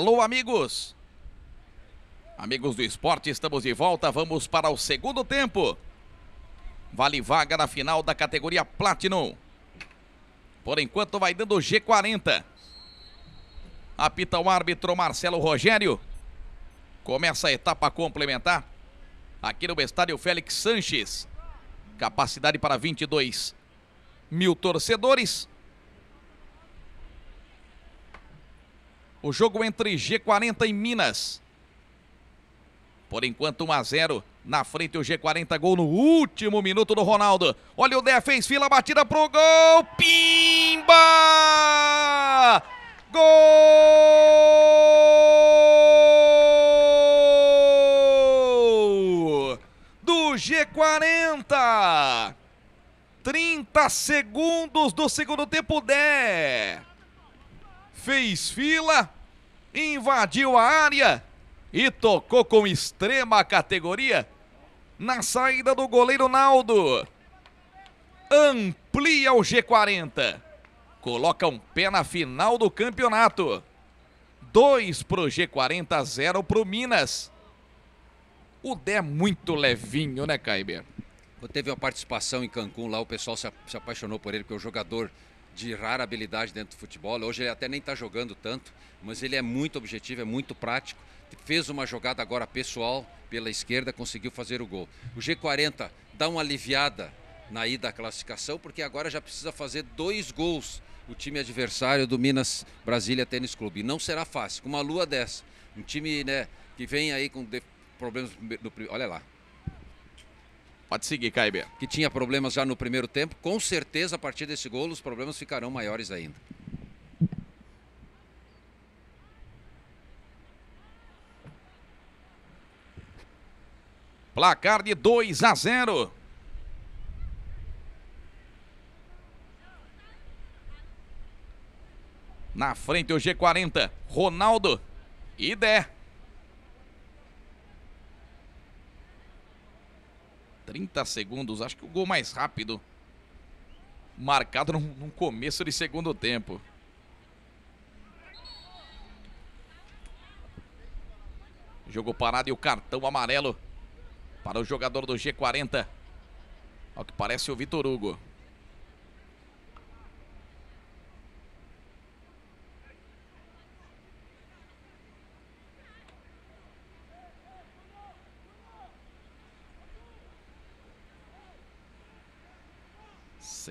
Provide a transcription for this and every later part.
Alô, amigos! Amigos do esporte, estamos de volta. Vamos para o segundo tempo. Vale vaga na final da categoria Platinum. Por enquanto, vai dando G40. Apita o árbitro Marcelo Rogério. Começa a etapa complementar aqui no estádio Félix Sanches. Capacidade para 22 mil torcedores. O jogo entre G40 e Minas. Por enquanto, 1 a 0 na frente o G40, gol no último minuto do Ronaldo. Olha o Dé, fez fila, batida pro gol. Pimba! Gol! Do G40. 30 segundos do segundo tempo, Dé. Fez fila, invadiu a área e tocou com extrema categoria na saída do goleiro Naldo. Amplia o G40. Coloca um pé na final do campeonato. 2 pro G40, 0 pro Minas. O Dé é muito levinho, né, Caiber? Teve uma participação em Cancún lá, o pessoal se apaixonou por ele, porque o jogador de rara habilidade dentro do futebol. Hoje ele até nem está jogando tanto, mas ele é muito objetivo, é muito prático. Fez uma jogada agora pessoal pela esquerda, conseguiu fazer o gol. O G40 dá uma aliviada na ida à classificação, porque agora já precisa fazer dois gols o time adversário do Minas Brasília Tênis Clube. E não será fácil, com uma lua dessa. Um time né, que vem aí com problemas no. Olha lá, Pode seguir, Caibé. Que tinha problemas já no primeiro tempo. Com certeza, a partir desse gol, os problemas ficarão maiores ainda. Placar de 2 a 0. Na frente o G40, Ronaldo e Dé. 30 segundos, acho que o gol mais rápido marcado no começo de segundo tempo. Jogo parado e o cartão amarelo para o jogador do G40. Ao que parece o Vitor Hugo.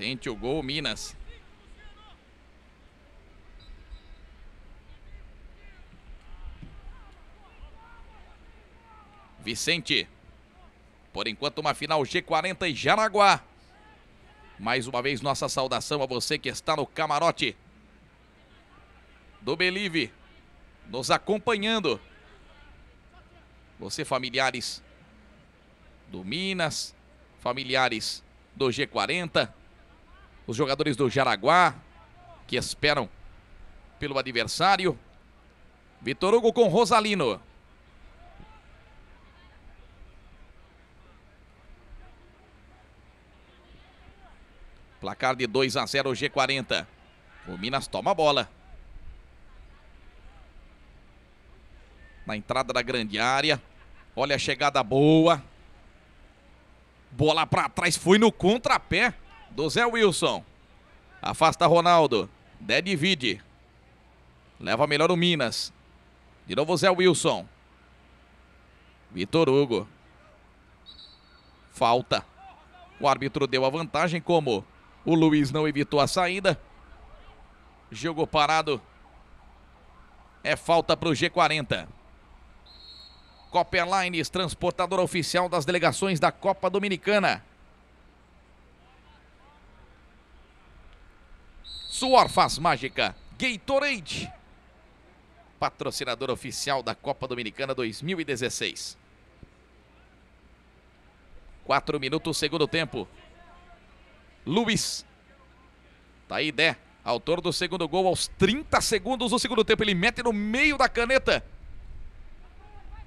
frente o gol, Minas. Vicente. Por enquanto, uma final G40 em Jaraguá. Mais uma vez, nossa saudação a você que está no camarote do Belive, nos acompanhando. Você, familiares do Minas, familiares do G40, os jogadores do Jaraguá que esperam pelo adversário. Vitor Hugo com Rosalino. Placar de 2 a 0 G40. O Minas toma a bola. Na entrada da grande área. Olha a chegada boa. Bola para trás, foi no contrapé do Zé Wilson. Afasta Ronaldo. Dé divide. Leva melhor o Minas. De novo Zé Wilson. Vitor Hugo. Falta. O árbitro deu a vantagem como o Luiz não evitou a saída. Jogo parado. É falta para o G40. Copa Airlines transportador oficial das delegações da Copa Dominicana. Suor faz mágica. Gatorade, patrocinador oficial da Copa Dominicana 2016. Quatro minutos, segundo tempo. Luiz. Taidé, tá autor do segundo gol, aos 30 segundos do segundo tempo. Ele mete no meio da caneta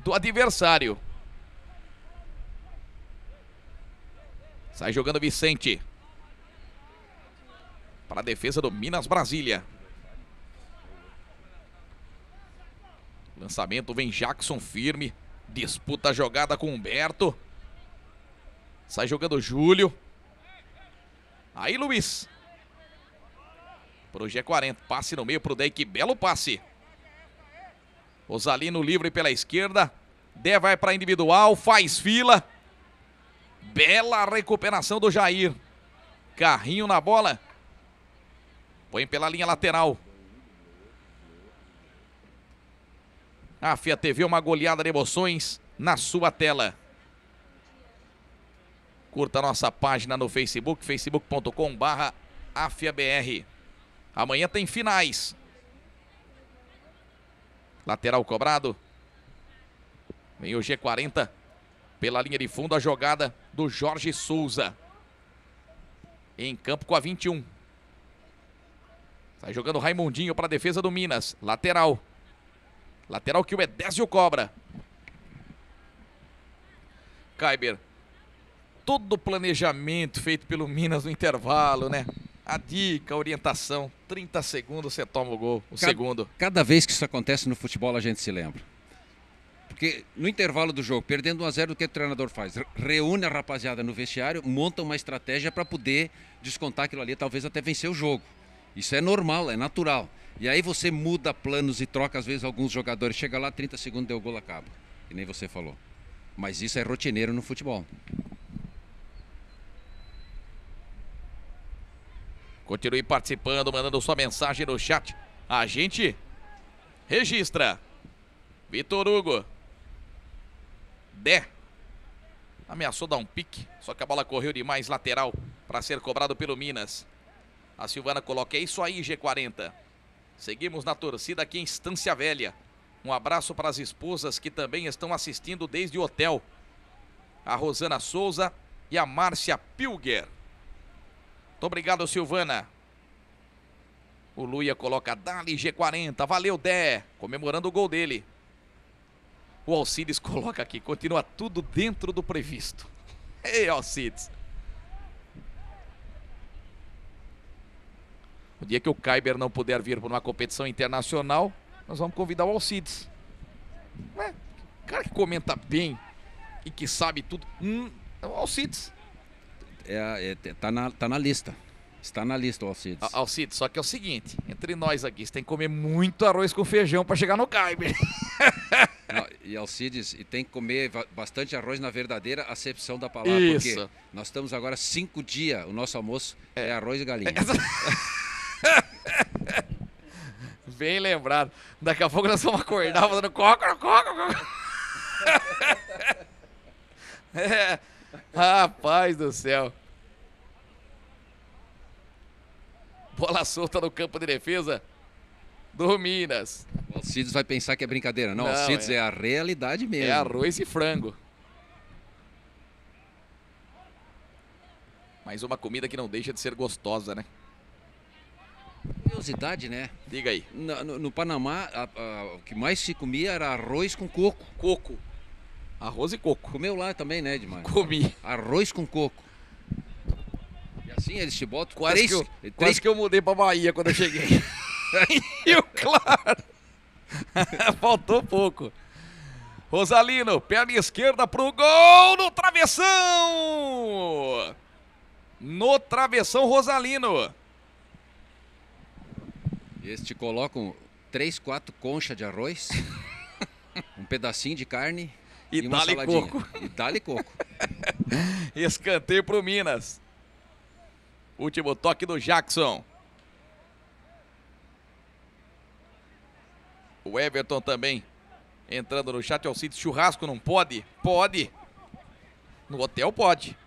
do adversário. Sai jogando Vicente para a defesa do Minas Brasília. Lançamento vem Jackson firme. Disputa a jogada com Humberto. Sai jogando Júlio. Aí Luiz. Pro G40. Passe no meio pro Deik. Belo passe. Rosalino livre pela esquerda. Dé vai para individual. Faz fila. Bela recuperação do Jair. Carrinho na bola. Põe pela linha lateral. A FIA TV, uma goleada de emoções na sua tela. Curta a nossa página no Facebook, facebook.com.br Amanhã tem finais. Lateral cobrado. Vem o G40 pela linha de fundo a jogada do Jorge Souza. Em campo com a 21. Sai jogando Raimundinho para a defesa do Minas. Lateral. Lateral que é o Edésio cobra. Kaiber. Todo o planejamento feito pelo Minas no intervalo, né? A dica, a orientação. 30 segundos você toma o gol, o cada, segundo. Cada vez que isso acontece no futebol a gente se lembra. Porque no intervalo do jogo, perdendo 1 a 0 o que o treinador faz? Reúne a rapaziada no vestiário, monta uma estratégia para poder descontar aquilo ali, talvez até vencer o jogo. Isso é normal, é natural. E aí você muda planos e troca, às vezes, alguns jogadores. Chega lá, 30 segundos, deu gol, acaba. E nem você falou. Mas isso é rotineiro no futebol. Continue participando, mandando sua mensagem no chat. A gente registra. Vitor Hugo. Dé. Ameaçou dar um pique, só que a bola correu demais lateral para ser cobrado pelo Minas. A Silvana coloca: é isso aí, G40. Seguimos na torcida aqui em Estância Velha. Um abraço para as esposas que também estão assistindo desde o hotel. A Rosana Souza e a Márcia Pilger. Muito obrigado, Silvana. O Luia coloca Dali G40. Valeu, Dé. Comemorando o gol dele. O Alcides coloca aqui. Continua tudo dentro do previsto. Ei, Alcides. O dia que o Kaiber não puder vir para uma competição internacional, nós vamos convidar o Alcides. Ué, né? cara que comenta bem e que sabe tudo. Hum, é o Alcides. É, é, tá, na, tá na lista. Está na lista o Alcides. Alcides, só que é o seguinte, entre nós aqui, você tem que comer muito arroz com feijão para chegar no Kaiber. Não, e Alcides, e tem que comer bastante arroz na verdadeira acepção da palavra, Isso. porque nós estamos agora cinco dias, o nosso almoço é, é arroz e galinha. É. Bem lembrado. Daqui a pouco nós vamos acordar fazendo coca, coca, coca. é. Rapaz do céu. Bola solta no campo de defesa do Minas. O Alcides vai pensar que é brincadeira. Não, Não Alcides é... é a realidade é mesmo. É arroz e frango. Mais uma comida que não deixa de ser gostosa, né? curiosidade, né? Diga aí. no, no, Panamá, a, a, o que mais se comia era arroz com coco. Coco. Arroz e coco. Comeu lá também, né, Edmar? Comi. Arroz com coco. E assim eles te botam quase três... Que eu, três... Quase que eu mudei pra Bahia quando eu cheguei. Rio Claro. Faltou pouco. Rosalino, perna esquerda pro gol no travessão! No travessão, Rosalino. Eles te colocam três, quatro conchas de arroz, um pedacinho de carne e, e uma saladinha. Coco. E dá-lhe coco. Escanteio pro Minas. Último toque do Jackson. O Everton também entrando no chat. sítio churrasco não pode? Pode. No hotel pode.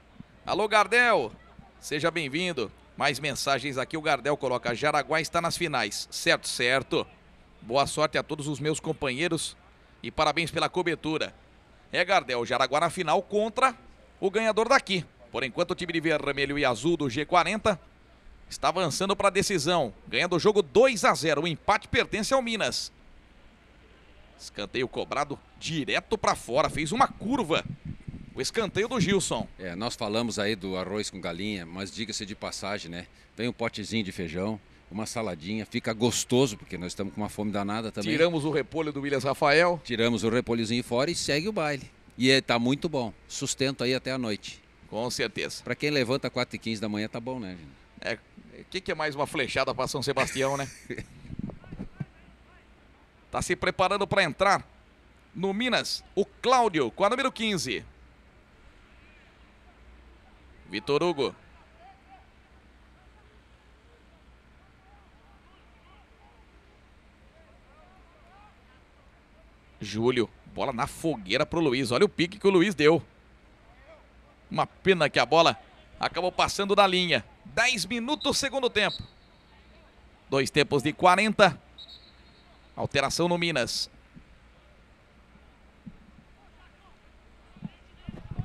Alô, Gardel. Seja bem-vindo. Mais mensagens aqui. O Gardel coloca: Jaraguá está nas finais. Certo, certo. Boa sorte a todos os meus companheiros e parabéns pela cobertura. É, Gardel, Jaraguá na final contra o ganhador daqui. Por enquanto, o time de vermelho e azul do G40 está avançando para a decisão, ganhando o jogo 2 a 0. O empate pertence ao Minas. Escanteio cobrado direto para fora, fez uma curva o escanteio do Gilson. É, nós falamos aí do arroz com galinha, mas diga-se de passagem, né? Vem um potezinho de feijão, uma saladinha, fica gostoso, porque nós estamos com uma fome danada também. Tiramos o repolho do Williams Rafael. Tiramos o repolhozinho fora e segue o baile. E está é, muito bom. Sustento aí até a noite. Com certeza. Para quem levanta 4 e 15 da manhã, tá bom, né, gente? É, o é, que, que é mais uma flechada para São Sebastião, né? tá se preparando para entrar no Minas o Cláudio com a número 15. Vitor Hugo. Júlio. Bola na fogueira pro Luiz. Olha o pique que o Luiz deu. Uma pena que a bola acabou passando da linha. 10 minutos, segundo tempo. Dois tempos de 40. Alteração no Minas.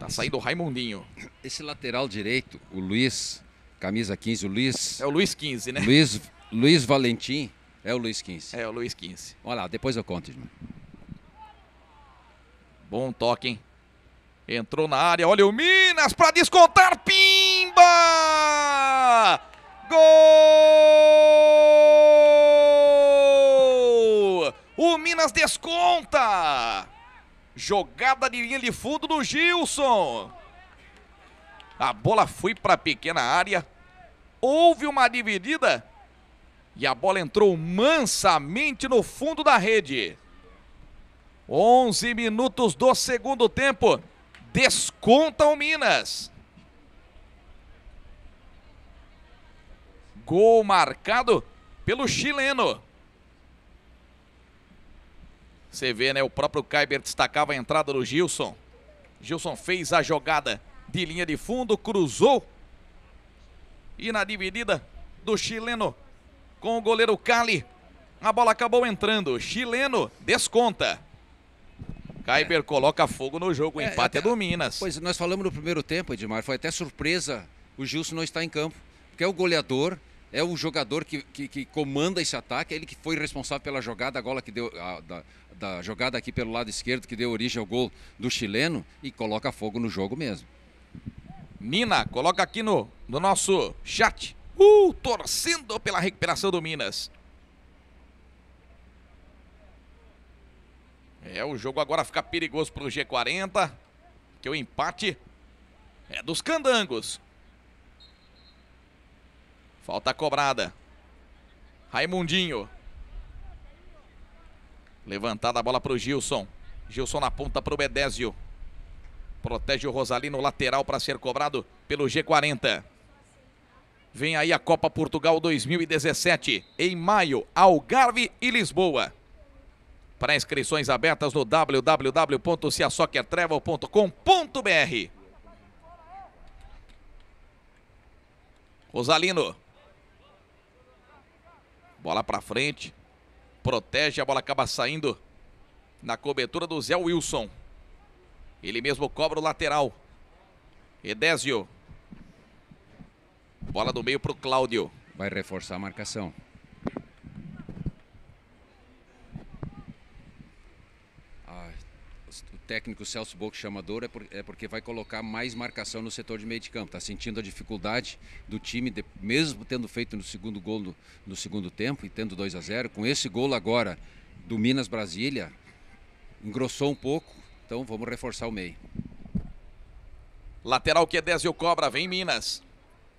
Tá saindo o Raimundinho. Esse lateral direito, o Luiz, camisa 15, o Luiz. É o Luiz 15, né? Luiz, Luiz Valentim é o Luiz 15. É o Luiz 15. Olha lá, depois eu conto. Bom toque, hein? Entrou na área, olha o Minas para descontar. Pimba! Gol! O Minas desconta! Jogada de linha de fundo do Gilson. A bola foi para a pequena área. Houve uma dividida. E a bola entrou mansamente no fundo da rede. 11 minutos do segundo tempo. Desconta o Minas. Gol marcado pelo chileno. Você vê, né? O próprio Kaiber destacava a entrada do Gilson. Gilson fez a jogada de linha de fundo, cruzou. E na dividida do chileno com o goleiro Cali. A bola acabou entrando. Chileno desconta. Kaiber é. coloca fogo no jogo. O é, empate é, é do Minas. Pois nós falamos no primeiro tempo, Edmar. Foi até surpresa o Gilson não estar em campo. Porque é o goleador, é o jogador que, que, que, comanda esse ataque, é ele que foi responsável pela jogada, a gola que deu a, da, da, jogada aqui pelo lado esquerdo que deu origem ao gol do chileno e coloca fogo no jogo mesmo. Mina, coloca aqui no, no nosso chat. Uh, torcendo pela recuperação do Minas. É, o jogo agora fica perigoso para o G40, que o empate é dos candangos. Falta cobrada. Raimundinho. Levantada a bola para o Gilson. Gilson na ponta para o Bedésio. Protege o Rosalino, lateral para ser cobrado pelo G40. Vem aí a Copa Portugal 2017, em maio, Algarve e Lisboa. Para inscrições abertas no www.ciasoccertravel.com.br. Rosalino Bola para frente. Protege, a bola acaba saindo na cobertura do Zé Wilson. Ele mesmo cobra o lateral. Edésio. Bola do meio para o Cláudio. Vai reforçar a marcação. técnico Celso Boco chamador é, por, é, porque vai colocar mais marcação no setor de meio de campo. Está sentindo a dificuldade do time, de, mesmo tendo feito no segundo gol no, no segundo tempo e tendo 2 a 0 Com esse gol agora do Minas Brasília, engrossou um pouco, então vamos reforçar o meio. Lateral é 10 e o Cobra vem Minas.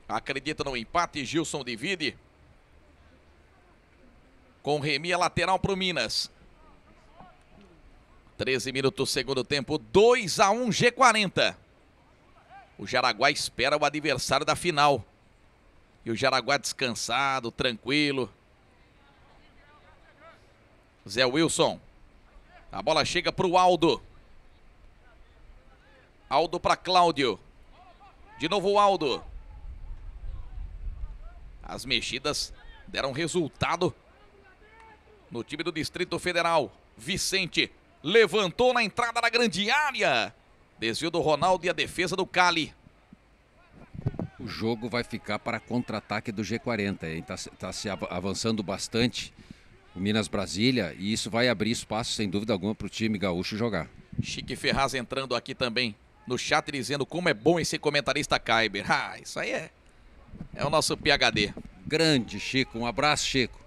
Acredita no empate, Gilson divide. Com Remi, é lateral para o Minas. 13 minutos do segundo tempo, 2 a 1 G40. O Jaraguá espera o adversário da final. E o Jaraguá descansado, tranquilo. Zé Wilson. A bola chega para o Aldo. Aldo para Cláudio. De novo o Aldo. As mexidas deram resultado no time do Distrito Federal. Vicente Levantou na entrada da grande área. Desvio do Ronaldo e a defesa do Cali. O jogo vai ficar para contra-ataque do G40. Está tá se tá avançando bastante o Minas Brasília e isso vai abrir espaço, sem dúvida alguma, para o time gaúcho jogar. Chique Ferraz entrando aqui também no chat dizendo como é bom esse comentarista Kyber. Ah, isso aí é, é o nosso PHD. Grande, Chico. Um abraço, Chico.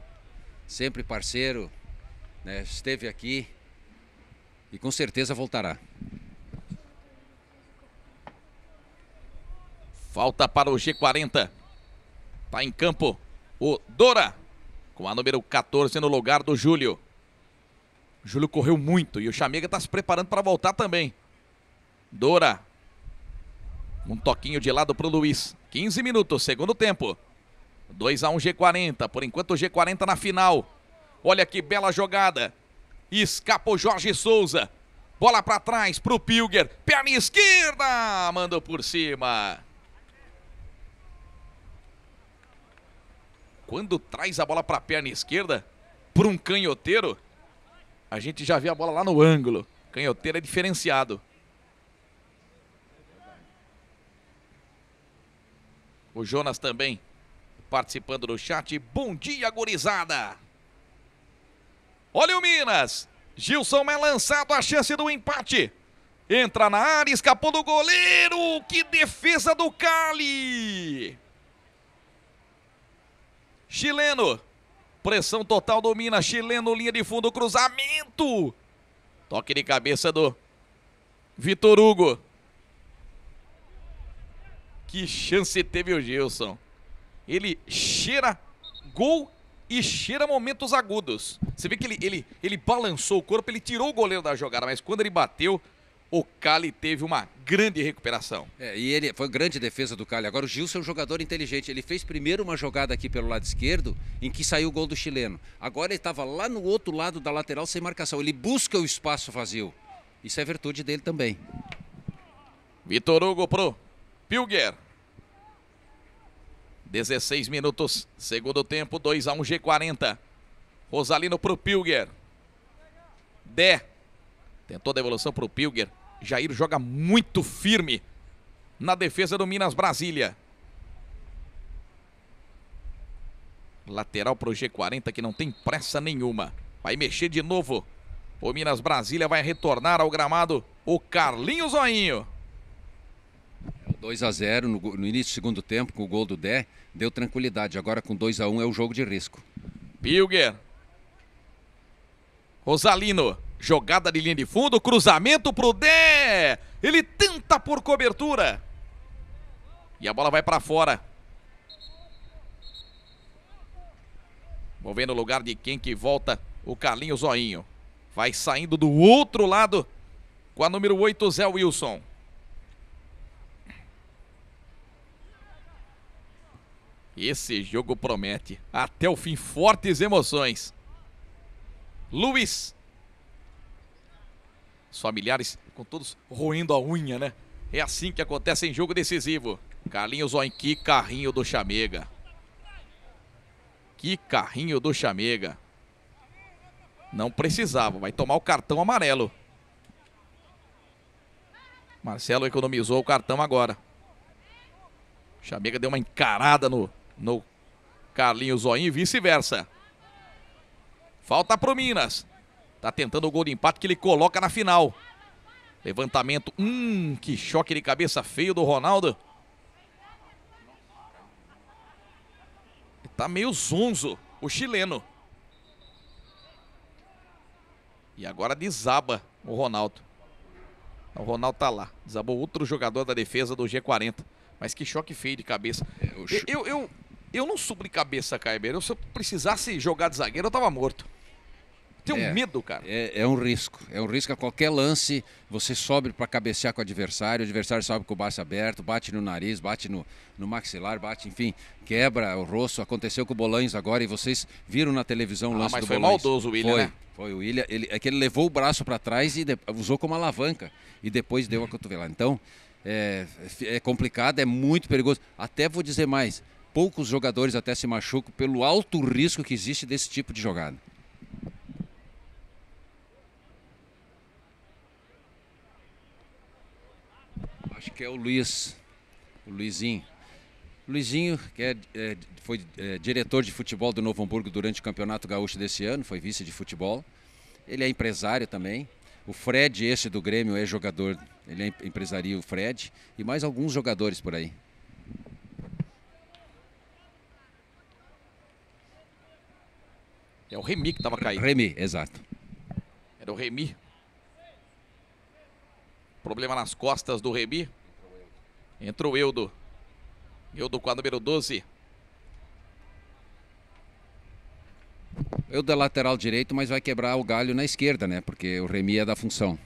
Sempre parceiro. Né? Esteve aqui e com certeza voltará. Falta para o G40. Está em campo o Dora com a número 14 no lugar do Júlio. Júlio correu muito e o Chamega está se preparando para voltar também. Dora. Um toquinho de lado para o Luiz. 15 minutos, segundo tempo. 2 a 1 G40. Por enquanto o G40 na final. Olha que bela jogada. Escapou Jorge Souza. Bola para trás para o Pilger. Perna esquerda. Mandou por cima. Quando traz a bola para a perna esquerda, para um canhoteiro, a gente já vê a bola lá no ângulo. Canhoteiro é diferenciado. O Jonas também participando do chat. Bom dia, gurizada! Olha o Minas. Gilson é lançado a chance do empate. Entra na área, escapou do goleiro. Que defesa do Cali! Chileno. Pressão total do Minas. Chileno, linha de fundo, cruzamento. Toque de cabeça do Vitor Hugo. Que chance teve o Gilson. Ele cheira gol e cheira momentos agudos. Você vê que ele, ele, ele balançou o corpo, ele tirou o goleiro da jogada, mas quando ele bateu, o Cali teve uma grande recuperação. É, e ele foi grande defesa do Cali. Agora o Gilson é um jogador inteligente. Ele fez primeiro uma jogada aqui pelo lado esquerdo em que saiu o gol do chileno. Agora ele estava lá no outro lado da lateral sem marcação. Ele busca o espaço vazio. Isso é virtude dele também. Vitor Hugo pro Pilguer. 16 minutos, segundo tempo, 2 a 1 G40. Rosalino para o Pilger. Dé. Tentou a devolução o Pilger. Jair joga muito firme na defesa do Minas Brasília. Lateral para o G40 que não tem pressa nenhuma. Vai mexer de novo. O Minas Brasília vai retornar ao gramado. O Carlinhos Zoinho. 2 a 0 no, no, início do segundo tempo, com o gol do Dé, deu tranquilidade. Agora com 2 a 1 é o jogo de risco. Pilger. Rosalino. Jogada de linha de fundo, cruzamento para o Dé. Ele tenta por cobertura. E a bola vai para fora. Vou o lugar de quem que volta o Carlinho Zoinho. Vai saindo do outro lado com a número 8, Zé Wilson. Esse jogo promete. Até o fim, fortes emoções. Luiz. Os familiares com todos roendo a unha, né? É assim que acontece em jogo decisivo. Carlinhos olha que carrinho do Chamega. Que carrinho do Chamega. Não precisava, vai tomar o cartão amarelo. Marcelo economizou o cartão agora. Chamega deu uma encarada no no Carlinhos Zoinho e vice-versa. Falta pro Minas. Tá tentando o gol de empate que ele coloca na final. Levantamento. Hum, que choque de cabeça feio do Ronaldo. Tá meio zonzo o chileno. E agora desaba o Ronaldo. O Ronaldo tá lá. Desabou outro jogador da defesa do G40. Mas que choque feio de cabeça. É, eu, eu, eu, eu não subo de cabeça, Caibeiro. Se eu precisasse jogar de zagueiro, eu tava morto. Tenho é, medo, cara. É, é, um risco. É um risco a qualquer lance. Você sobe para cabecear com o adversário, o adversário sobe com o braço aberto, bate no nariz, bate no, no maxilar, bate, enfim, quebra o rosto. Aconteceu com o Bolanhos agora e vocês viram na televisão o ah, lance ah, mas foi maldoso o William, foi, né? Foi o William. Ele, é que ele levou o braço para trás e de, usou como alavanca e depois deu a cotovelada. Então, é, é complicado, é muito perigoso. Até vou dizer mais poucos jogadores até se machucam pelo alto risco que existe desse tipo de jogada. Acho que é o Luiz, o Luizinho. Luizinho, que é, é foi é, diretor de futebol do Novo Hamburgo durante o Campeonato Gaúcho desse ano, foi vice de futebol. Ele é empresário também, o Fred, esse do Grêmio, é jogador, ele é empresário o Fred, e mais alguns jogadores por aí. É o Remy que estava caindo. Remy, exato. Era o Remy. Problema nas costas do Remy. Entra o Eudo. Eudo com a número 12. Eudo é lateral direito, mas vai quebrar o galho na esquerda, né? Porque o Remy é da função.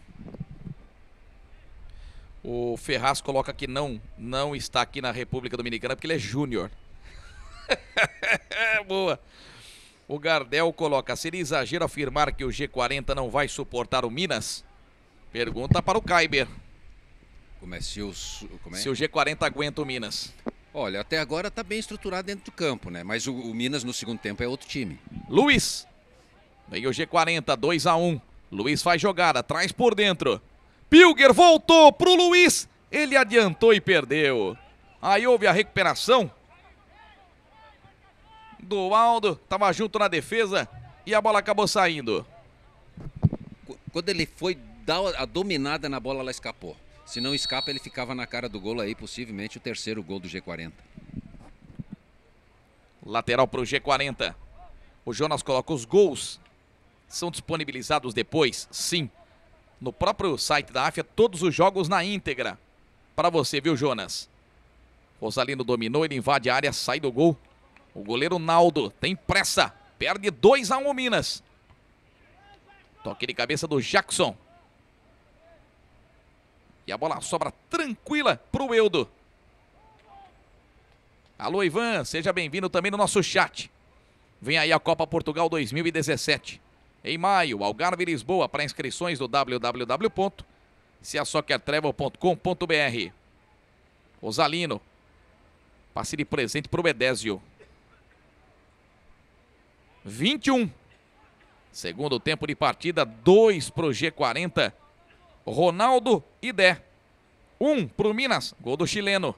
O Ferraz coloca que não, não está aqui na República Dominicana porque ele é júnior. Boa. O Gardel coloca: seria exagero afirmar que o G40 não vai suportar o Minas? Pergunta para o Kaiber. Como é, se, como é? se o G40 aguenta o Minas. Olha, até agora está bem estruturado dentro do campo, né? Mas o, o, Minas no segundo tempo é outro time. Luiz. Vem o G40, 2 a 1 Luiz faz jogada, traz por dentro. Pilger voltou pro Luiz. Ele adiantou e perdeu. Aí houve a recuperação do Aldo, estava junto na defesa e a bola acabou saindo. Quando ele foi dar a dominada na bola, ela escapou. Se não escapa, ele ficava na cara do gol aí, possivelmente o terceiro gol do G40. Lateral para o G40. O Jonas coloca os gols. São disponibilizados depois? Sim. No próprio site da AFIA, todos os jogos na íntegra. Para você, viu, Jonas? Rosalino dominou, ele invade a área, sai do gol. O goleiro Naldo tem pressa. Perde 2 a 1 um, Minas. Toque de cabeça do Jackson. E a bola sobra tranquila para o Eudo. Alô, Ivan, seja bem-vindo também no nosso chat. Vem aí a Copa Portugal 2017. Em maio, Algarve Lisboa, para inscrições do www.seasoccertravel.com.br. Osalino. passe de presente para o Bedésio. 21. Segundo tempo de partida, 2 para o G40. Ronaldo e Dé. 1 um para o Minas, gol do chileno.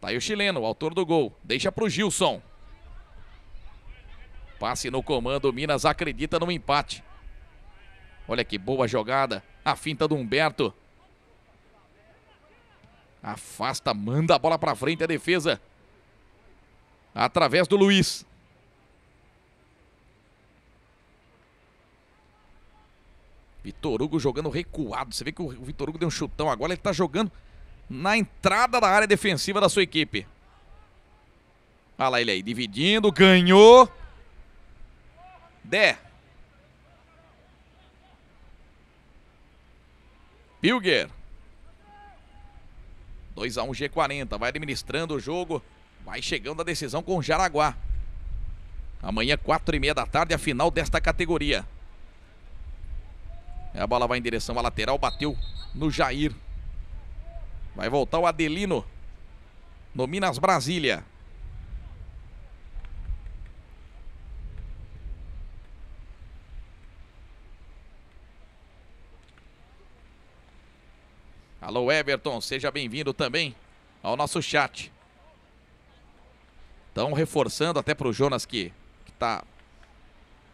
Tá aí o chileno, autor do gol. Deixa para o Gilson. Passe no comando, Minas acredita no empate. Olha que boa jogada. A finta do Humberto. Afasta, manda a bola para frente a defesa. Através do Luiz. Vitor Hugo jogando recuado. Você vê que o Vitor Hugo deu um chutão agora, ele está jogando na entrada da área defensiva da sua equipe. Olha lá ele aí, dividindo, ganhou. Dé. Pilger. 2x1 G40, vai administrando o jogo, vai chegando a decisão com o Jaraguá. Amanhã, 4 e meia da tarde, a final desta categoria. A bola vai em direção à lateral, bateu no Jair. Vai voltar o Adelino. No Minas Brasília. Alô, Everton, seja bem-vindo também ao nosso chat. Estão reforçando até para o Jonas que está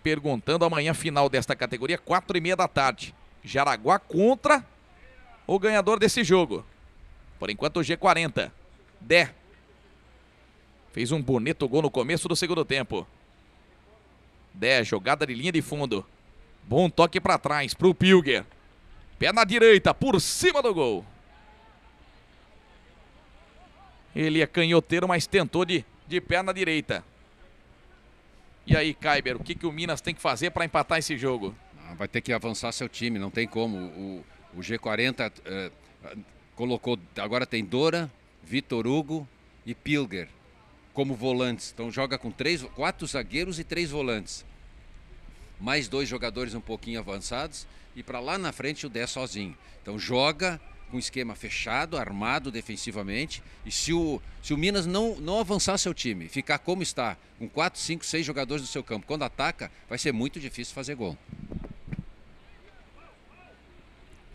perguntando amanhã final desta categoria, quatro e meia da tarde. Jaraguá contra o ganhador desse jogo. Por enquanto o G40. Dé. Fez um bonito gol no começo do segundo tempo. Dé, jogada de linha de fundo. Bom toque para trás para o Pilger. Pé na direita, por cima do gol. Ele é canhoteiro, mas tentou de, de pé na direita. E aí, Kaiber, o que, que o Minas tem que fazer para empatar esse jogo? Ah, vai ter que avançar seu time, não tem como. O, o G40 eh, colocou, agora tem Dora, Vitor Hugo e Pilger como volantes. Então joga com três, quatro zagueiros e três volantes. Mais dois jogadores um pouquinho avançados e para lá na frente o 10 sozinho. Então joga com esquema fechado, armado defensivamente. E se o, se o Minas não, não avançar seu time, ficar como está, com 4, 5, 6 jogadores do seu campo, quando ataca, vai ser muito difícil fazer gol.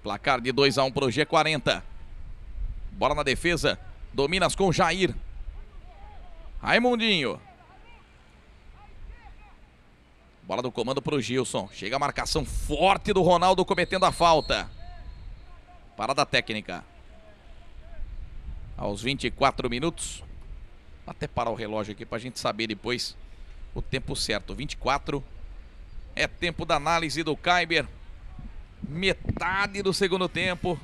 Placar de 2 a 1 um para o G40. Bola na defesa. Dominas com Jair. Raimundinho. Bola do comando para o Gilson. Chega a marcação forte do Ronaldo cometendo a falta. Parada técnica. Aos 24 minutos. Até parar o relógio aqui para a gente saber depois o tempo certo. 24. É tempo da análise do Kaiber. Metade do segundo tempo.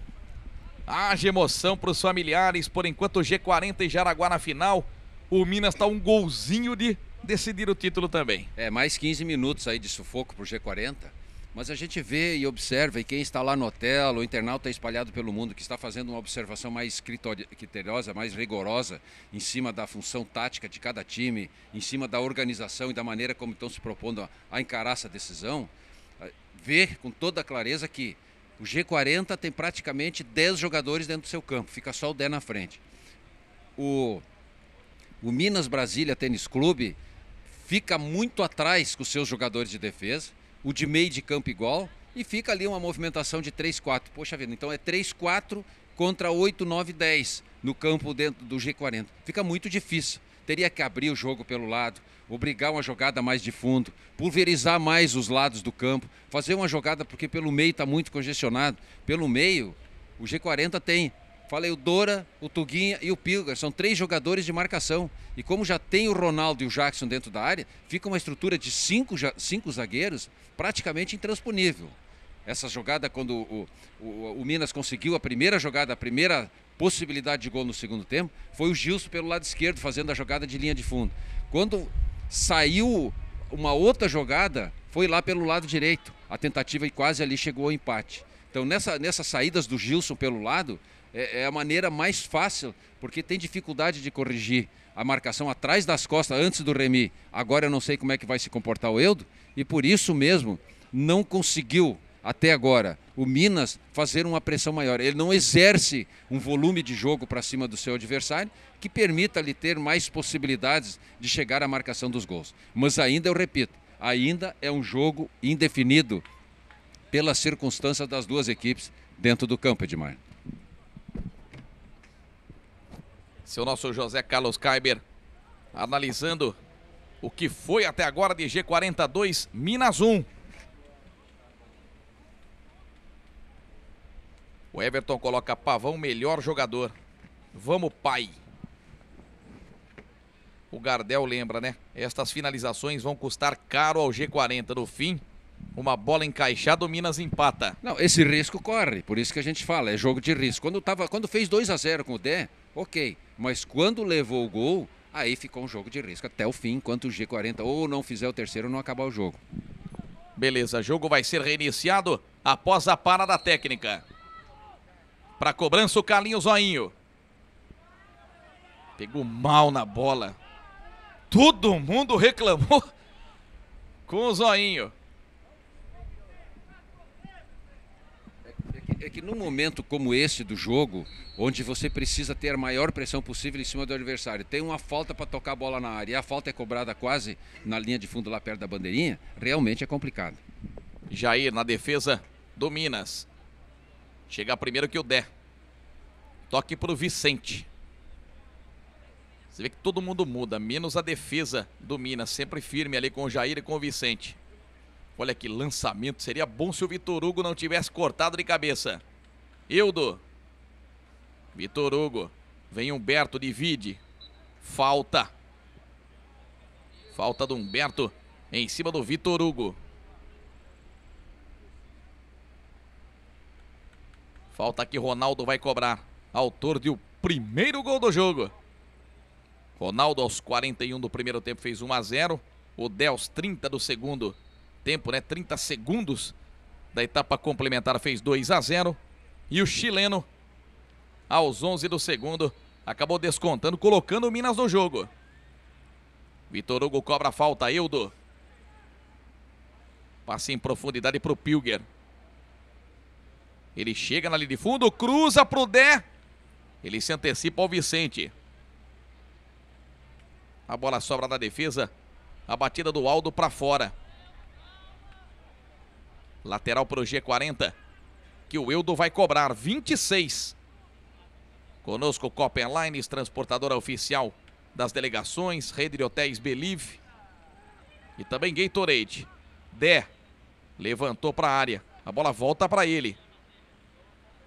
Haja emoção para os familiares. Por enquanto, G40 e Jaraguá na final. O Minas está um golzinho de decidir o título também. É, mais 15 minutos aí de sufoco para o G40. Mas a gente vê e observa, e quem está lá no hotel, o internauta espalhado pelo mundo, que está fazendo uma observação mais criteriosa, mais rigorosa, em cima da função tática de cada time, em cima da organização e da maneira como estão se propondo a encarar essa decisão, eh, vê com toda clareza que o G40 tem praticamente 10 jogadores dentro do seu campo, fica só o 10 na frente. O, o Minas Brasília Tênis Clube fica muito atrás com seus jogadores de defesa o de meio de campo igual, e fica ali uma movimentação de 3-4. Poxa vida, então é 3-4 contra 8, 9, 10 no campo dentro do G40. Fica muito difícil. Teria que abrir o jogo pelo lado, obrigar uma jogada mais de fundo, pulverizar mais os lados do campo, fazer uma jogada porque pelo meio está muito congestionado. Pelo meio, o G40 tem Falei o Dora, o Tuguinha e o Pilgar. São três jogadores de marcação. E como já tem o Ronaldo e o Jackson dentro da área, fica uma estrutura de cinco, cinco zagueiros praticamente intransponível. Essa jogada, quando o, o, o Minas conseguiu a primeira jogada, a primeira possibilidade de gol no segundo tempo, foi o Gilson pelo lado esquerdo fazendo a jogada de linha de fundo. Quando saiu uma outra jogada, foi lá pelo lado direito. A tentativa e quase ali chegou ao empate. Então, nessa, nessas saídas do Gilson pelo lado, é, é a maneira mais fácil, porque tem dificuldade de corrigir a marcação atrás das costas antes do Remy. Agora eu não sei como é que vai se comportar o Eudo e por isso mesmo não conseguiu até agora o Minas fazer uma pressão maior. Ele não exerce um volume de jogo para cima do seu adversário que permita lhe ter mais possibilidades de chegar à marcação dos gols. Mas ainda eu repito, ainda é um jogo indefinido pelas circunstâncias das duas equipes dentro do campo, Edmar. Seu é nosso José Carlos Kaiber analisando o que foi até agora de G42 Minas 1. O Everton coloca Pavão melhor jogador. Vamos, pai. O Gardel lembra, né? Estas finalizações vão custar caro ao G40. No fim, uma bola encaixada, o Minas empata. Não, esse risco corre. Por isso que a gente fala, é jogo de risco. Quando, tava, quando fez 2 a 0 com o Dé, ok. Mas quando levou o gol, aí ficou um jogo de risco até o fim, enquanto o G40 ou não fizer o terceiro, não acabar o jogo. Beleza, jogo vai ser reiniciado após a parada técnica. Para cobrança, o Carlinhos Zoinho. Pegou mal na bola. Todo mundo reclamou com o Zoinho. que num momento como esse do jogo, onde você precisa ter a maior pressão possível em cima do adversário, tem uma falta para tocar a bola na área e a falta é cobrada quase na linha de fundo lá perto da bandeirinha, realmente é complicado. Jair na defesa do Minas. Chega primeiro que o Dé. Toque para o Vicente. Você vê que todo mundo muda, menos a defesa do Minas, sempre firme ali com o Jair e com o Vicente. Olha que lançamento. Seria bom se o Vitor Hugo não tivesse cortado de cabeça. Eudo. Vitor Hugo. Vem Humberto, divide. Falta. Falta do Humberto em cima do Vitor Hugo. Falta que Ronaldo vai cobrar. Autor do primeiro gol do jogo. Ronaldo aos 41 do primeiro tempo fez 1 a 0. O Dels 30 do segundo tempo, né? 30 segundos da etapa complementar fez 2 a 0 e o chileno aos 11 do segundo acabou descontando, colocando o Minas no jogo. Vitor Hugo cobra a falta, Eudo. Passe em profundidade para o Pilger. Ele chega na linha de fundo, cruza para o Dé. Ele se antecipa ao Vicente. A bola sobra da defesa. A batida do Aldo para fora. Lateral para o G40. Que o Eudo vai cobrar 26. Conosco Copa Airlines, transportadora oficial das delegações, rede de hotéis Believe e também Gatorade. Dé levantou para a área. A bola volta para ele.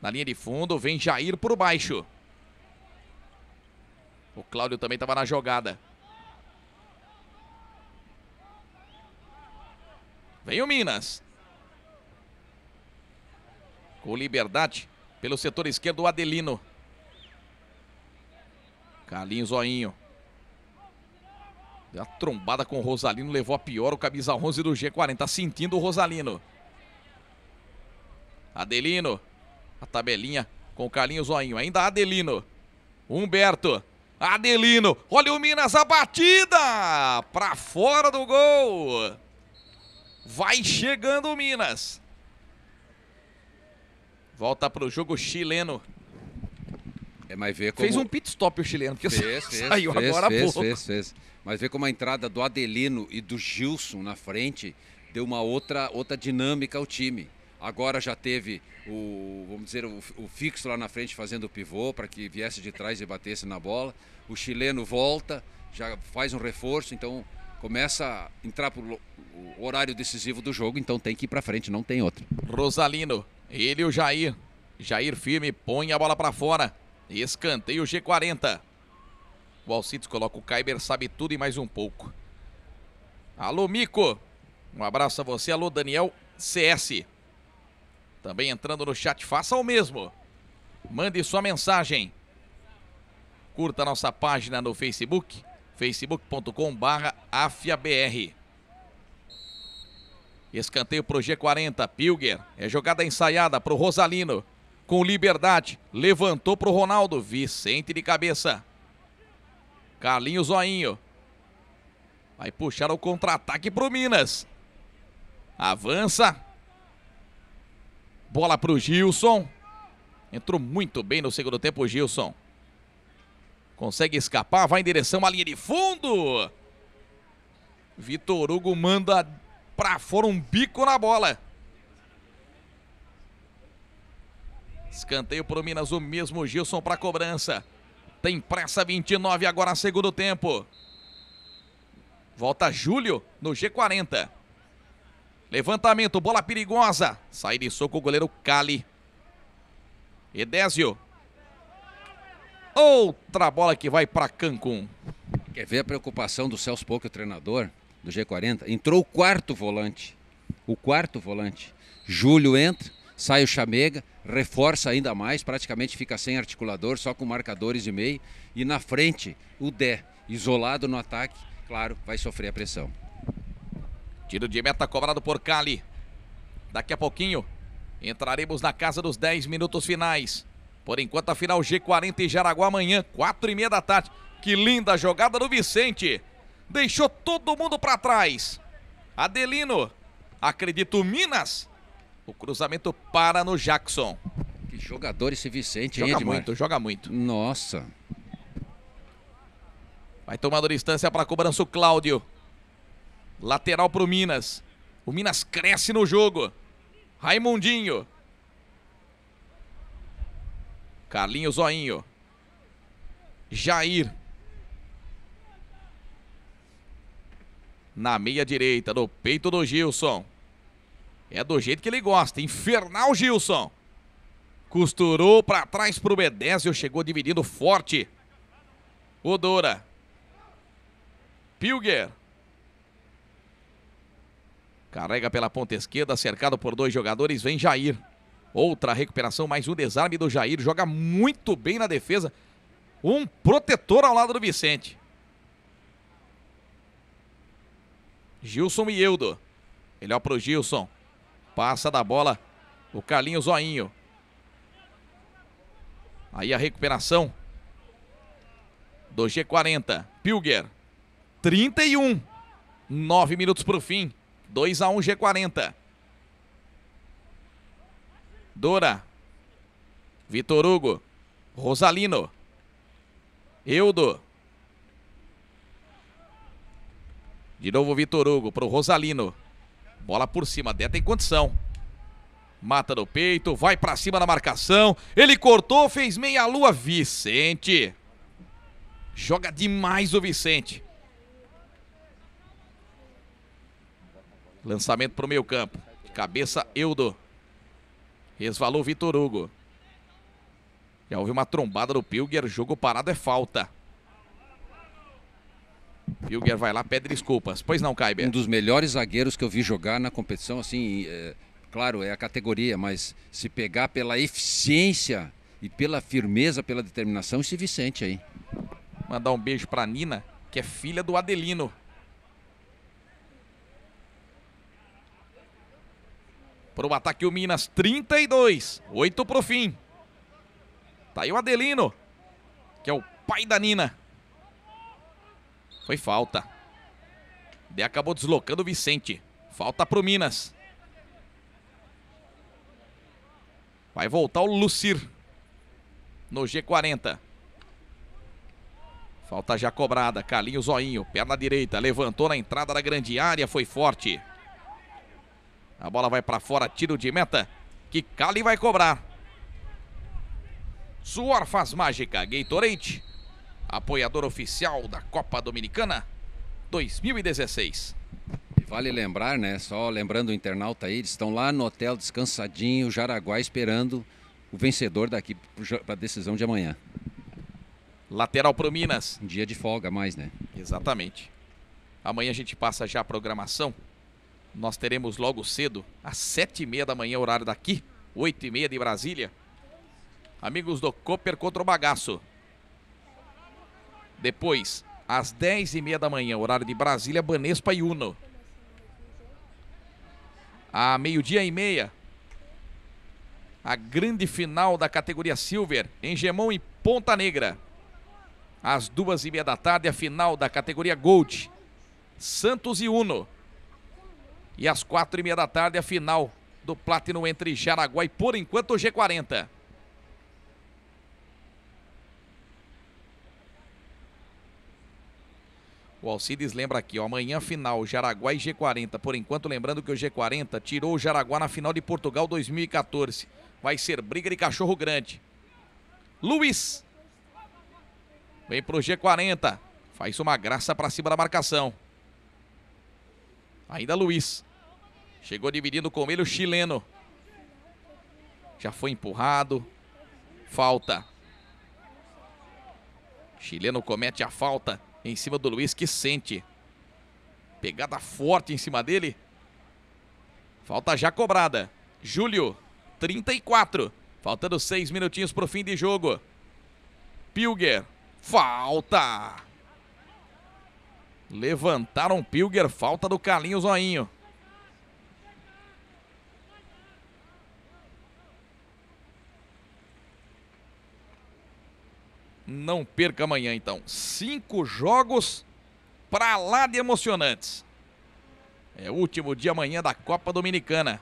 Na linha de fundo vem Jair por baixo. O Cláudio também estava na jogada. Vem o Minas. Com liberdade pelo setor esquerdo, o Adelino. Carlinhos Zoinho. Deu a trombada com o Rosalino, levou a pior o camisa 11 do G40. Tá sentindo o Rosalino. Adelino. A tabelinha com o Carlinhos Zoinho. Ainda Adelino. Humberto. Adelino. Olha o Minas, a batida! Pra fora do gol. Vai chegando o Minas. Volta para o jogo chileno. É, mas vê como... Fez um pit stop o chileno, porque fez, fez, saiu fez, agora fez, pouco. Fez, fez. Mas vê como a entrada do Adelino e do Gilson na frente deu uma outra, outra dinâmica ao time. Agora já teve o, vamos dizer, o, o fixo lá na frente fazendo o pivô para que viesse de trás e batesse na bola. O chileno volta, já faz um reforço, então começa a entrar para o horário decisivo do jogo, então tem que ir para frente, não tem outro. Rosalino, ele e o Jair. Jair firme, põe a bola para fora. Escanteio G40. O Alcides coloca o Kaiber, sabe tudo e mais um pouco. Alô, Mico. Um abraço a você. Alô, Daniel CS. Também entrando no chat, faça o mesmo. Mande sua mensagem. Curta nossa página no Facebook, facebook.com/afiabr. Escanteio pro G40. Pilger. É jogada ensaiada pro Rosalino. Com liberdade. Levantou pro Ronaldo. Vicente de cabeça. Carlinhos Zoinho. Vai puxar o contra-ataque pro Minas. Avança. Bola pro Gilson. Entrou muito bem no segundo tempo o Gilson. Consegue escapar, vai em direção à linha de fundo. Vitor Hugo manda pra fora, um bico na bola. Escanteio pro Minas, o mesmo Gilson pra cobrança. Tem pressa 29 agora, segundo tempo. Volta Júlio no G40. Levantamento, bola perigosa. Sai de soco o goleiro Cali. Edésio. Outra bola que vai para Cancún. Quer ver a preocupação do Celso Pouco, treinador? do G40, entrou o quarto volante. O quarto volante. Júlio entra, sai o Chamega, reforça ainda mais, praticamente fica sem articulador, só com marcadores de meio. E na frente, o Dé, isolado no ataque, claro, vai sofrer a pressão. Tiro de meta cobrado por Cali. Daqui a pouquinho entraremos na casa dos 10 minutos finais. Por enquanto, a final G40 em Jaraguá amanhã, 4 e meia da tarde. Que linda jogada do Vicente. Deixou todo mundo para trás. Adelino. Acredito Minas. O cruzamento para no Jackson. Que jogador esse Vicente, joga Edmar? muito, joga muito. Nossa. Vai tomando distância para cobrança o Cláudio. Lateral para o Minas. O Minas cresce no jogo. Raimundinho. Carlinhos Zoinho. Jair. na meia direita, no peito do Gilson. É do jeito que ele gosta. Infernal Gilson. Costurou para trás para o Bedésio. Chegou dividindo forte. Odora. Pilger. Carrega pela ponta esquerda, cercado por dois jogadores. Vem Jair. Outra recuperação, mais um desarme do Jair. Joga muito bem na defesa. Um protetor ao lado do Vicente. Gilson e Eudo. Melhor pro Gilson. Passa da bola o Carlinhos Zoinho. Aí a recuperação do G40. Pilger. 31. 9 minutos pro fim. 2 a 1 G40. Dora. Vitor Hugo. Rosalino. Eudo. De novo Vitor Hugo para o Rosalino. Bola por cima, Dé tem condição. Mata no peito, vai para cima na marcação. Ele cortou, fez meia lua. Vicente. Joga demais o Vicente. Lançamento para o meio campo. De cabeça, Eudo. Resvalou Vitor Hugo. Já houve uma trombada do Pilger. Jogo parado é falta. Vilguer vai lá, pede desculpas. Pois não, Caiber. Um dos melhores zagueiros que eu vi jogar na competição, assim, é, claro, é a categoria, mas se pegar pela eficiência e pela firmeza, pela determinação, esse Vicente aí. Mandar um beijo pra Nina, que é filha do Adelino. Para o ataque o Minas, 32. 8 pro fim. Tá aí o Adelino, que é o pai da Nina. Foi falta. De acabou deslocando o Vicente. Falta pro Minas. Vai voltar o Lucir no G40. Falta já cobrada. Calinho Zoinho, perna direita, levantou na entrada da grande área, foi forte. A bola vai para fora, tiro de meta que Cali vai cobrar. Suor faz mágica. Gatorade apoiador oficial da Copa Dominicana 2016. vale lembrar, né? Só lembrando o internauta aí, eles estão lá no hotel descansadinho, Jaraguá, esperando o vencedor daqui para a decisão de amanhã. Lateral para Minas. Um dia de folga mais, né? Exatamente. Amanhã a gente passa já a programação. Nós teremos logo cedo, às sete e meia da manhã, horário daqui, oito e meia de Brasília. Amigos do Cooper contra o Bagaço. Depois, às 10h30 da manhã, horário de Brasília, Banespa e Uno. A meio-dia e meia, a grande final da categoria Silver, em Gemão e Ponta Negra. Às duas e meia da tarde, a final da categoria Gold, Santos e Uno. E às quatro e meia da tarde, a final do Platinum entre Jaraguá e, por enquanto, o G40. O Alcides lembra aqui, ó, amanhã final, Jaraguá e G40. Por enquanto, lembrando que o G40 tirou o Jaraguá na final de Portugal 2014. Vai ser briga de cachorro grande. Luiz. Vem pro G40. Faz uma graça para cima da marcação. Ainda Luiz. Chegou dividindo com ele o chileno. Já foi empurrado. Falta. Chileno comete a falta em cima do Luiz, que sente. Pegada forte em cima dele. Falta já cobrada. Júlio, 34. Faltando seis minutinhos para o fim de jogo. Pilger, falta. Levantaram Pilger, falta do Calinho Zoinho. Não perca amanhã, então. Cinco jogos pra lá de emocionantes. É o último dia amanhã da Copa Dominicana.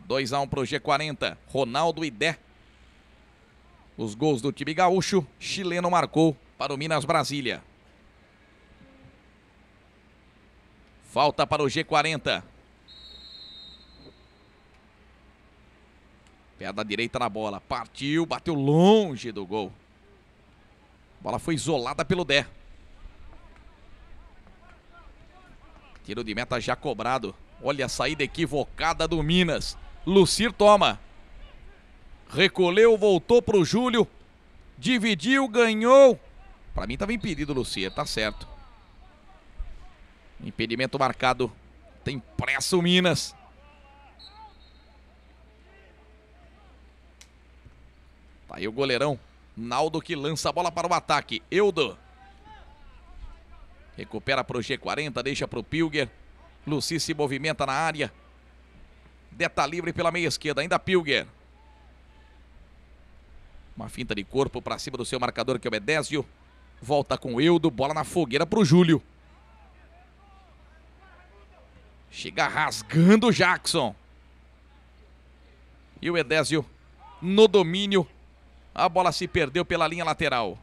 Dois a um pro G40. Ronaldo e Dé. Os gols do time gaúcho. Chileno marcou para o Minas Brasília. Falta para o G40. pé da direita na bola. Partiu, bateu longe do gol. A bola foi isolada pelo Dé. Tiro de meta já cobrado. Olha a saída equivocada do Minas. Lucir toma. Recolheu, voltou para o Júlio. Dividiu, ganhou. Para mim estava impedido Lucir, tá certo. Impedimento marcado. Tem pressa o Minas. Tá aí o goleirão Naldo que lança a bola para o ataque. Eudo. Recupera para o G40, deixa para o Pilger. Luci se movimenta na área. Deta livre pela meia esquerda, ainda Pilger. Uma finta de corpo para cima do seu marcador que é o Edésio. Volta com o Eudo, bola na fogueira para o Júlio. Chega rasgando o Jackson. E o Edésio no domínio a bola se perdeu pela linha lateral.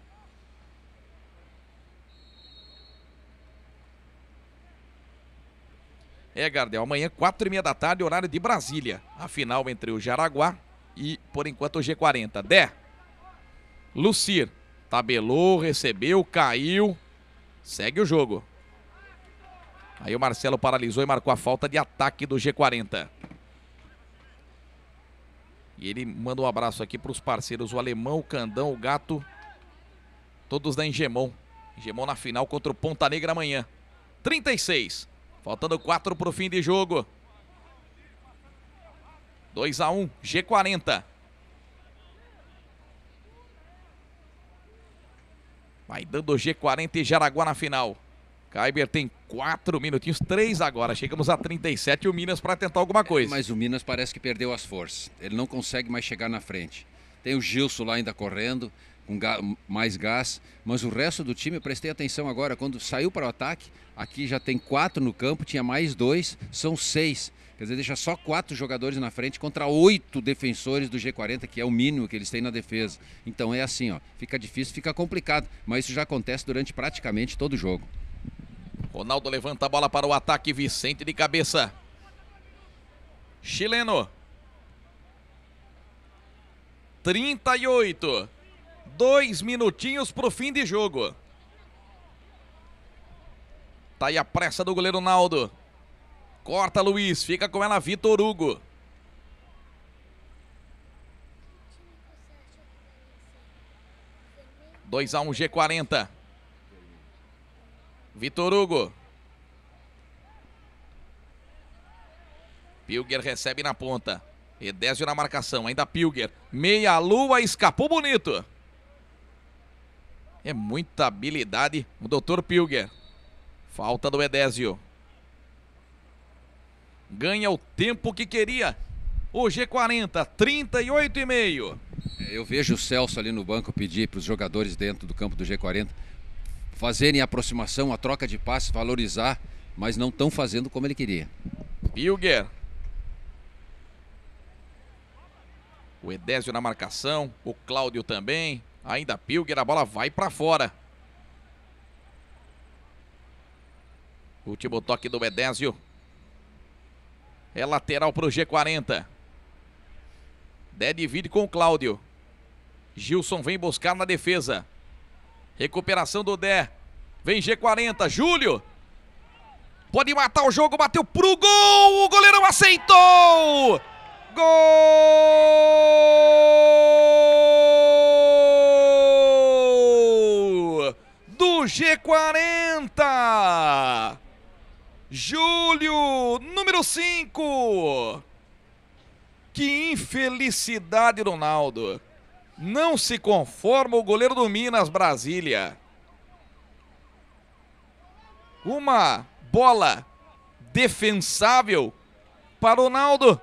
É, Gardel, amanhã, quatro e meia da tarde, horário de Brasília. A final entre o Jaraguá e, por enquanto, o G40. Dé. Lucir. Tabelou, recebeu, caiu. Segue o jogo. Aí o Marcelo paralisou e marcou a falta de ataque do G40. E ele manda um abraço aqui para os parceiros, o Alemão, o Candão, o Gato, todos da Engemon. Engemon na final contra o Ponta Negra amanhã. 36, faltando 4 para o fim de jogo. 2 a 1, G40. Vai dando G40 e Jaraguá na final. Kaiber tem quatro minutinhos, três agora. Chegamos a 37 e o Minas para tentar alguma é, coisa. É, mas o Minas parece que perdeu as forças. Ele não consegue mais chegar na frente. Tem o Gilson lá ainda correndo, com ga mais gás. Mas o resto do time, eu prestei atenção agora, quando saiu para o ataque, aqui já tem quatro no campo, tinha mais dois, são seis. Quer dizer, deixa só quatro jogadores na frente contra oito defensores do G40, que é o mínimo que eles têm na defesa. Então é assim, ó. Fica difícil, fica complicado. Mas isso já acontece durante praticamente todo o jogo. Ronaldo levanta a bola para o ataque. Vicente de cabeça. Chileno. 38. Dois minutinhos para o fim de jogo. Tá aí a pressa do goleiro Naldo. Corta Luiz, fica com ela Vitor Hugo. Dois a um G40. Vitor Hugo. Pilger recebe na ponta. Edésio na marcação, ainda Pilger. Meia lua, escapou bonito. É muita habilidade o Dr. Pilger. Falta do Edésio. Ganha o tempo que queria. O G40, 38,5. Eu vejo o Celso ali no banco pedir para os jogadores dentro do campo do G40 fazerem a aproximação, a troca de passes, valorizar, mas não estão fazendo como ele queria. Bilger. O Edésio na marcação, o Cláudio também. Ainda Pilger, a bola vai para fora. Último toque do Edésio. É lateral para o G40. Dead divide com o Cláudio. Gilson vem buscar na defesa. Recuperação do Dé. Vem G40, Júlio. Pode matar o jogo, bateu pro gol. O goleirão aceitou. Gol do G40. Júlio, número 5. Que infelicidade, Ronaldo. Não se conforma o goleiro do Minas, Brasília. Uma bola defensável para o Ronaldo.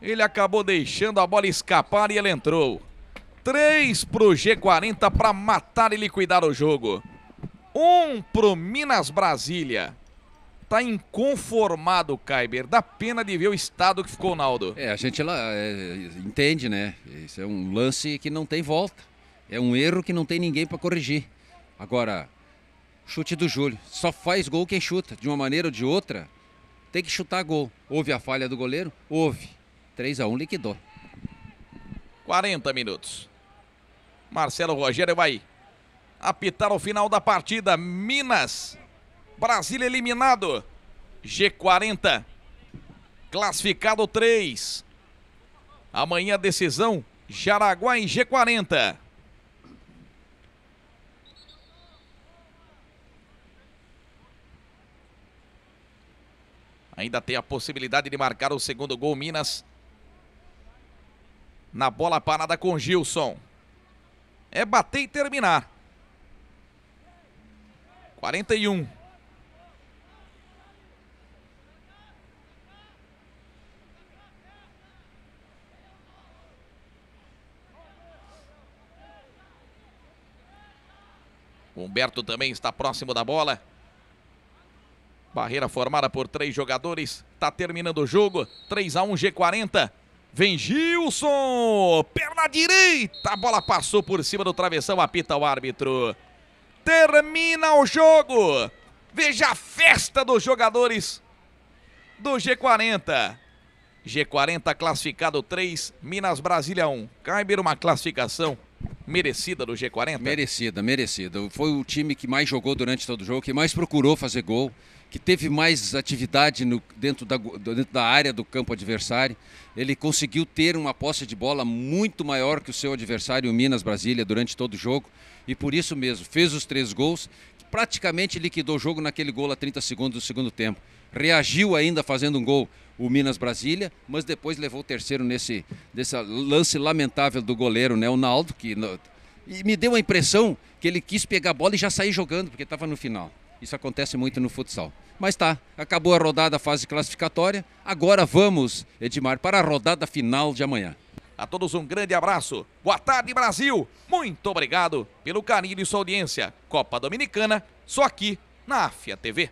Ele acabou deixando a bola escapar e ele entrou. 3 para o G40 para matar e liquidar o jogo. 1 um para o Minas Brasília está inconformado, Kaiber. Dá pena de ver o estado que ficou o Naldo. É, a gente lá é, entende, né? Isso é um lance que não tem volta. É um erro que não tem ninguém para corrigir. Agora, chute do Júlio. Só faz gol quem chuta. De uma maneira ou de outra, tem que chutar gol. Houve a falha do goleiro? Houve. 3 a 1 liquidou. 40 minutos. Marcelo Rogério vai apitar o final da partida. Minas Brasil eliminado. G40. Classificado 3. Amanhã decisão Jaraguá em G40. Ainda tem a possibilidade de marcar o segundo gol Minas. Na bola parada com Gilson. É bater e terminar. 41. Humberto também está próximo da bola. Barreira formada por três jogadores. está terminando o jogo. 3 a 1 G40. Vem Gilson. Perna direita. A bola passou por cima do travessão. Apita o árbitro. Termina o jogo. Veja a festa dos jogadores do G40. G40 classificado 3, Minas Brasília 1. Caiber uma classificação merecida do G40? Merecida, merecida. Foi o time que mais jogou durante todo o jogo, que mais procurou fazer gol, que teve mais atividade no, dentro, da, dentro da área do campo adversário. Ele conseguiu ter uma posse de bola muito maior que o seu adversário, o Minas Brasília, durante todo o jogo. E por isso mesmo, fez os três gols praticamente liquidou o jogo naquele gol a 30 segundos do segundo tempo. Reagiu ainda fazendo um gol o Minas Brasília, mas depois levou o terceiro nesse, nesse lance lamentável do goleiro, né, o Naldo, que no, e me deu a impressão que ele quis pegar a bola e já sair jogando, porque estava no final. Isso acontece muito no futsal. Mas tá, acabou a rodada, a fase classificatória. Agora vamos, Edmar, para a rodada final de amanhã. A todos um grande abraço. Boa tarde, Brasil. Muito obrigado pelo carinho de sua audiência. Copa Dominicana, só aqui na AFIA TV.